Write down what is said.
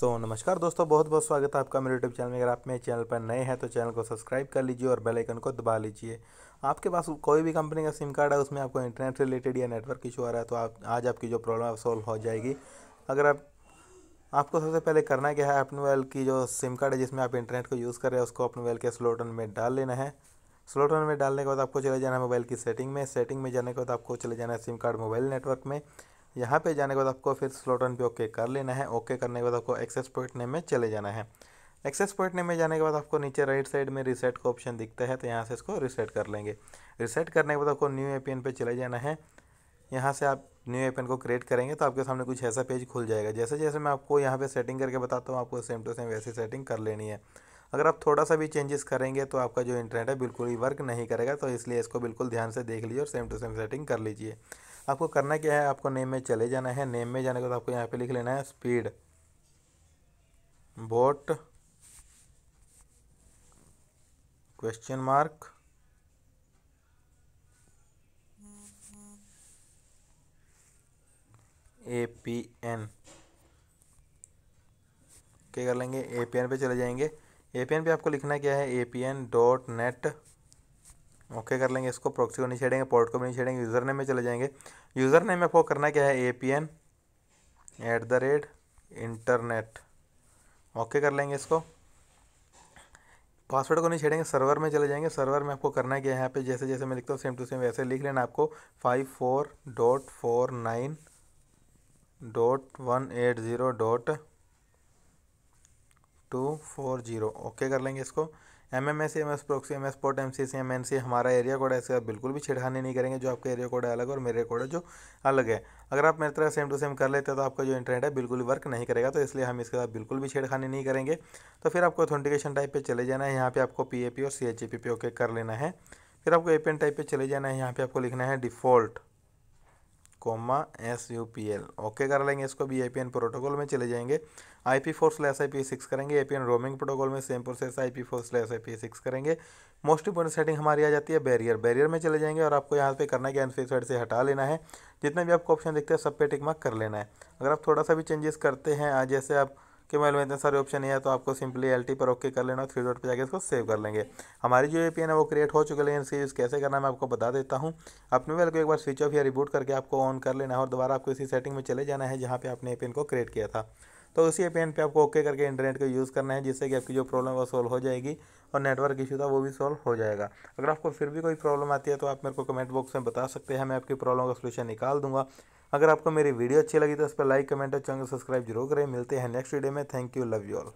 सो so, नमस्कार दोस्तों बहुत बहुत स्वागत है आपका मेरे यूट्यूब चैनल में अगर आप मेरे चैनल पर नए हैं तो चैनल को सब्सक्राइब कर लीजिए और बेल आइकन को दबा लीजिए आपके पास कोई भी कंपनी का सिम कार्ड है उसमें आपको इंटरनेट से रिलेटेड या नेटवर्क इशू आ रहा है तो आप आज आपकी जो प्रॉब्लम है सॉल्व हो जाएगी अगर आप आपको सबसे पहले करना क्या है अपने मोबाइल की जो सिम कार्ड है जिसमें आप इंटरनेट को यूज़ कर रहे हैं उसको अपने मोबाइल के स्लोटन में डाल लेना है स्लोटन में डालने के बाद आपको चले जाना है मोबाइल की सेटिंग में सेटिंग में जाने के बाद आपको चले जाना है सिम कार्ड मोबाइल नेटवर्क में यहाँ पे जाने के बाद आपको फिर स्लोटन पे ओके कर लेना है ओके करने के बाद आपको एक्सेस पॉइंट नेम में चले जाना है एक्सेस पॉइंट नेम में जाने के बाद आपको नीचे राइट साइड में रिसेट का ऑप्शन दिखता है तो यहाँ से इसको रिसेट कर लेंगे रिसेट करने के बाद आपको न्यू एन पर चले जाना है यहाँ से आप न्यू एपीएन को क्रिएट करेंगे तो आपके सामने कुछ ऐसा पेज खुल जाएगा जैसे जैसे मैं आपको यहाँ पर सेटिंग करके बताता हूँ आपको सेम टू सेम वैसी सेटिंग कर लेनी है अगर आप थोड़ा सा भी चेंजेस करेंगे तो आपका जो इंटरनेट है बिल्कुल ही वर्क नहीं करेगा तो इसलिए इसको बिल्कुल ध्यान से देख लीजिए और सेम टू सेम सेटिंग कर लीजिए आपको करना क्या है आपको नेम में चले जाना है नेम में जाने के बाद आपको यहाँ पे लिख लेना है speed boat question mark A P N क्या कर लेंगे ए पी एन पे चले जाएंगे ए पी एन पे आपको लिखना क्या है A P N dot net okay कर लेंगे इसको प्रॉक्सी को नहीं छेड़ेंगे पोर्ट को भी नहीं छेड़ेंगे यूज़र नेम में चले जाएंगे यूज़र नेम में आपको करना क्या है A P N at the rate internet okay कर लेंगे इसको पासवर्ड को नहीं छेड़ेंगे सर्वर में चले जाएंगे सर्वर में आपको करना क्या है यहाँ पे जैसे जैसे मैं लिखता हूँ सेम टू सेम वैसे लिख लेना आपको five four dot four nine dot one eight zero dot two four zero okay कर लेंगे इसको M M S M S proxy M S port M C C M N C हमारा area code है बाद बिल्कुल भी छिड़ानी नहीं करेंगे जो आपका एरिया कोड है अलग और मेरे कोड है जो अलग है अगर आप मेरे तरह सेम टू सेम कर लेते हैं तो आपका जो इंटरनेट है बिल्कुल वर्क नहीं करेगा तो इसलिए हम इसके साथ बिल्कुल भी छेड़खानी नहीं करेंगे तो फिर आपको ऑथेंटिकेशन टाइप पर चले जाना है यहाँ पर आपको पी ए पी और सी एच ई पी पे ओके कर लेना है फिर आपको ए पी एन टाइप पर चले जाना है यहाँ पर आपको लिखना है default comma S U P L okay कर लेंगे इसको भी आई पी एन प्रोटोकॉल में चले जाएंगे I P four slash I P six करेंगे A P N roaming protocol में same process I P four slash I P six करेंगे मोस्ट इंपॉर्टेंट सेटिंग हमारी आ जाती है बैरियर बैरियर में चले जाएंगे और आपको यहाँ पे करना क्या एनफी साइड से हटा लेना है जितना भी आपको ऑप्शन देखते हैं सब पे टिक मार्क कर लेना है अगर आप थोड़ा सा भी चेंजेस करते हैं जैसे आप के मोबाइल में इतने सारे ऑप्शन है तो आपको सिंपली एल पर ओके कर लेना थ्री डॉट पर जाकर इसको सेव कर लेंगे हमारी जो ए है वो क्रिएट हो चुके हैं लेकिन यूज़ कैसे करना मैं आपको बता देता हूँ अपने मोबाइल को एक बार स्विच ऑफ या रिबूट करके आपको ऑन कर लेना है और दोबारा आपको इसी सेटिंग में चले जाना है जहाँ पर आपने ए को क्रिएट किया था तो उसी ए पे आपको ओके करके इंटरनेट को यूज़ करना है जिससे कि आपकी जो प्रॉब्लम वो सॉल्व हो जाएगी और नेटवर्क इशू था वो भी सॉल्व हो जाएगा अगर आपको फिर भी कोई प्रॉब्लम आती है तो आप मेरे को कमेंट बॉक्स में बता सकते हैं मैं आपकी प्रॉब्लम का सोल्यूशन निकाल दूंगा अगर आपको मेरी वीडियो अच्छी लगी तो उस पर लाइक कमेंट और चैनल सब्सक्राइब जरूर करें मिलते हैं नेक्स्ट वीडियो में thank you love you all